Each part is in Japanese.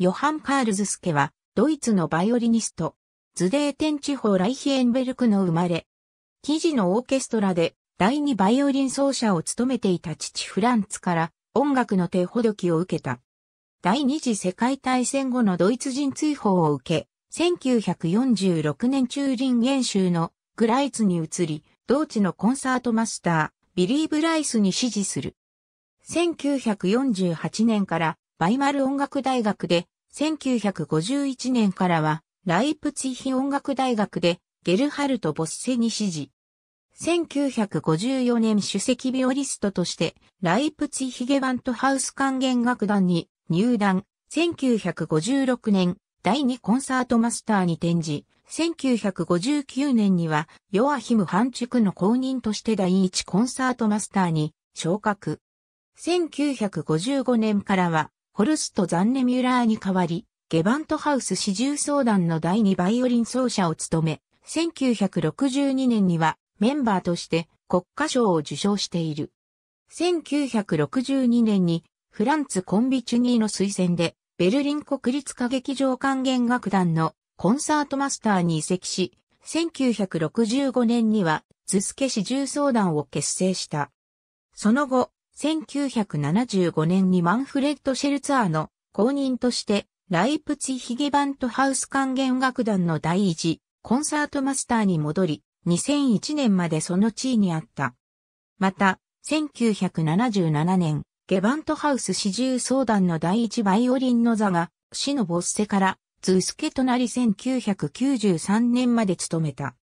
ヨハン・カールズスケは、ドイツのバイオリニスト、ズデーテン地方ライヒエンベルクの生まれ、記事のオーケストラで第二バイオリン奏者を務めていた父フランツから音楽の手ほどきを受けた。第二次世界大戦後のドイツ人追放を受け、1946年チューリン州のグライツに移り、同地のコンサートマスター、ビリー・ブライスに指示する。1948年からバイマル音楽大学で1951年からは、ライプツィヒ音楽大学で、ゲルハルト・ボッセに指示。1954年首席ビオリストとして、ライプツィヒゲバントハウス管弦楽団に入団。1956年、第2コンサートマスターに転じ、1959年には、ヨアヒム・ハンチュクの公認として第1コンサートマスターに昇格。1955年からは、ホルスト・ザンネ・ミュラーに代わり、ゲバントハウス四重奏団の第二バイオリン奏者を務め、1962年にはメンバーとして国家賞を受賞している。1962年にフランツ・コンビチュニーの推薦でベルリン国立歌劇場管弦楽団のコンサートマスターに移籍し、1965年にはズスケ四重奏団を結成した。その後、1975年にマンフレッド・シェルツァーの公認として、ライプツィヒゲバントハウス管弦楽団の第一、コンサートマスターに戻り、2001年までその地位にあった。また、1977年、ゲバントハウス始終相談の第一バイオリンの座が、死のボッセから、ズスケとなり1993年まで務めた。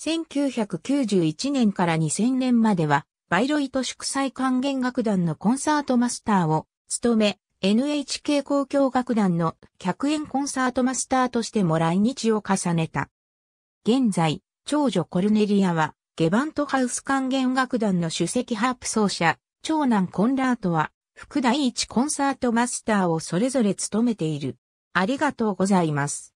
1991年から2000年までは、バイロイト祝祭管弦楽団のコンサートマスターを務め、NHK 公共楽団の100円コンサートマスターとしても来日を重ねた。現在、長女コルネリアは、ゲバントハウス管弦楽団の首席ハープ奏者、長男コンラートは、副第一コンサートマスターをそれぞれ務めている。ありがとうございます。